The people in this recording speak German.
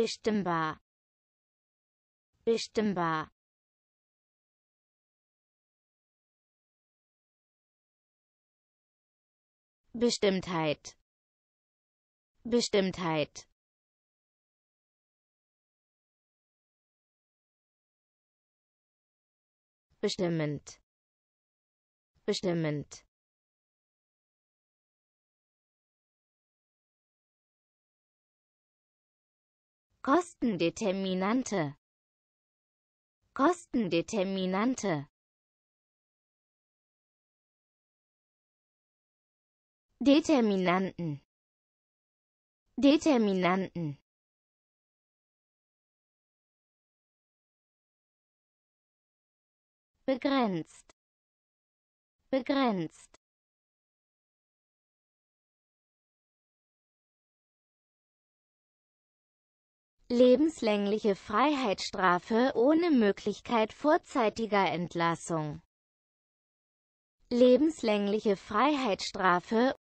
bestimmbar bestimmbar Bestimmtheit Bestimmtheit bestimmend bestimmend Kostendeterminante Kostendeterminante Determinanten Determinanten begrenzt begrenzt lebenslängliche Freiheitsstrafe ohne Möglichkeit vorzeitiger Entlassung lebenslängliche Freiheitsstrafe